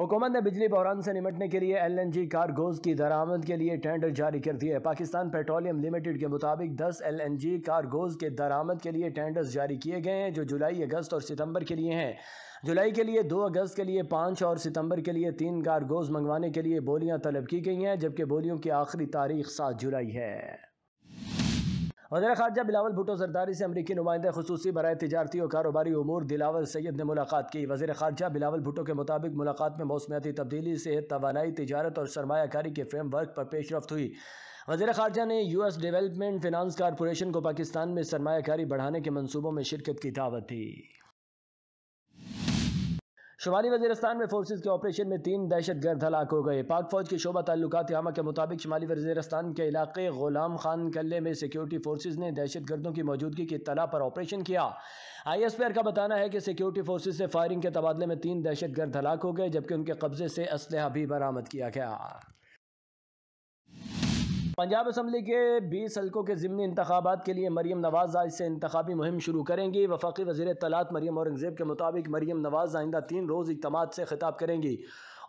हुकूमत ने बिजली बहरान से निपटने के लिए एल एन जी कारगोज की दरामद के लिए टेंडर जारी कर दिए पाकिस्तान पेट्रोलियम लिमिटेड के मुताबिक दस एल एन जी कारगोज के दरामद के लिए टेंडर्स जारी किए गए हैं जो जुलाई अगस्त और सितंबर के लिए हैं जुलाई के लिए दो अगस्त के लिए पाँच और सितंबर के लिए तीन कारगोज मंगवाने के लिए बोलियाँ तलब की गई हैं जबकि बोलियों की आखिरी तारीख सात जुलाई है वजर खारजा बिलावल भुटो जरदारी से अमरीकी नुमाइंदे खसूस बरए तजारती और कारोबारी अमूर दिलावर सैद ने मुलाकात की वजी खारजा बिलावल भुटो के मुताबिक मुलाकात में मौसमियाती तब्दीली से तोानाई तजारत और सरमाकारी के फ्रेम वर्क पर पेशरफ हुई वजी खारजा ने U S development finance corporation को पाकिस्तान में सरमाकारी बढ़ाने के मनसूबों में शिरकत की दावत दी शुमाली वजीरस्तान में फोर्सेज के ऑपरेशन में तीन दहशत गर्द हलाक हो गए पाक फौज के शोबा ताल्लुकात यामा के मुताबिक शुमाली वजीरस्तान के इलाके गुलाम खान कल्ले में सिक्योरिटी फोर्सेज ने दहशत गर्दों की मौजूदगी की तला पर ऑपरेशन किया आई एस पी आर का बताना है कि सिक्योरिटी फोर्सेज से फायरिंग के तबादले में तीन दहशत गर्द हलाक हो गए जबकि उनके कब्जे से इसलह भी बरामद किया गया पंजाब असम्बली के बीस हल्कों के ज़मनी इंतबात के लिए मरीम नवाज़ आज से इंतबी मुहिम शुरू करेंगी वफाकी वजीर तलात मरीम औरंगज़ेब के मुताबिक मरीम नवाज़ आइंदा तीन रोज़ इकदाम से खिताब करेंगी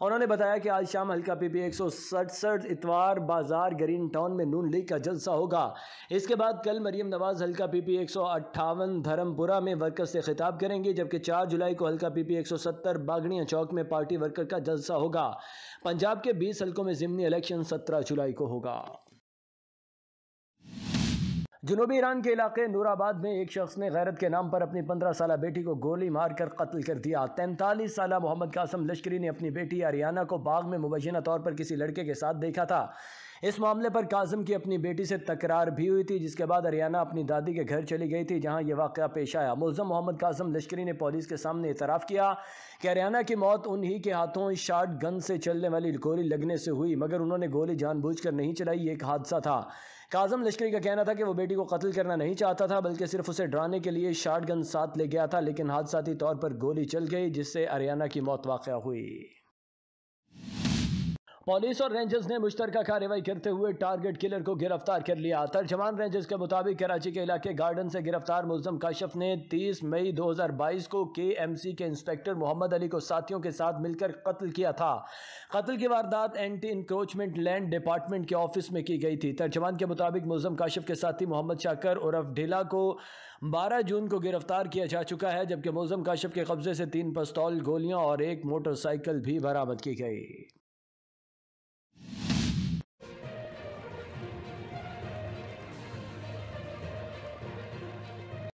उन्होंने बताया कि आज शाम हल्का पी पी एक सौ सड़सठ इतवार बाजार ग्रीन टाउन में नून लीग का जलसा होगा इसके बाद कल मरीम नवाज हल्का पी पी एक सौ अट्ठावन धर्मपुरा में वर्कर से खिताब करेंगी जबकि चार जुलाई को हल्का पी पी एक सौ सत्तर बागड़िया चौक में पार्टी वर्कर का जलसा होगा पंजाब के बीस हल्कों में ज़मनी इलेक्शन सत्रह जुलाई को होगा जनूबी ईरान के इलाके नूराबाद में एक शख्स ने गैरत के नाम पर अपनी पंद्रह साल बेटी को गोली मारकर कत्ल कर दिया तैंतालीस साल मोहम्मद कासम लश्करी ने अपनी बेटी आरियाना को बाग में मुबैना तौर पर किसी लड़के के साथ देखा था इस मामले पर काजम की अपनी बेटी से तकरार भी हुई थी जिसके बाद हरियाणा अपनी दादी के घर चली गई थी जहाँ यह वाक़ पेश आया मुलजम मोहम्मद काजम लश्करी ने पुलिस के सामने इतराफ़ किया कि हरियाणा की मौत उन्हीं के हाथों शार्ट गन से चलने वाली गोली लगने से हुई मगर उन्होंने गोली जानबूझ नहीं चलाई एक हादसा था काजम लश्करी का कहना था कि वो बेटी को कत्ल करना नहीं चाहता था बल्कि सिर्फ उसे डराने के लिए शार्ट गन साथ ले गया था लेकिन हादसाती तौर पर गोली चल गई जिससे हरियाणा की मौत वाक़ हुई पुलिस और रेंजर्स ने मुश्तरका कार्रवाई करते हुए टारगेट किलर को गिरफ्तार कर लिया तर्जमान रेंजर्स के मुताबिक कराची के इलाके गार्डन से गिरफ्तार मुलजम काशफ ने 30 मई 2022 को केएमसी के इंस्पेक्टर मोहम्मद अली को साथियों के साथ मिलकर कत्ल किया था कत्ल की वारदात एंटी इंक्रोचमेंट लैंड डिपार्टमेंट के ऑफिस में की गई थी तर्जमान के मुताबिक मुलजम काशफ के साथी मोहम्मद शाकर उर्फ ढिला को बारह जून को गिरफ्तार किया जा चुका है जबकि मुलजम काशफ के कब्जे से तीन पस्तौल गोलियां और एक मोटरसाइकिल भी बरामद की गई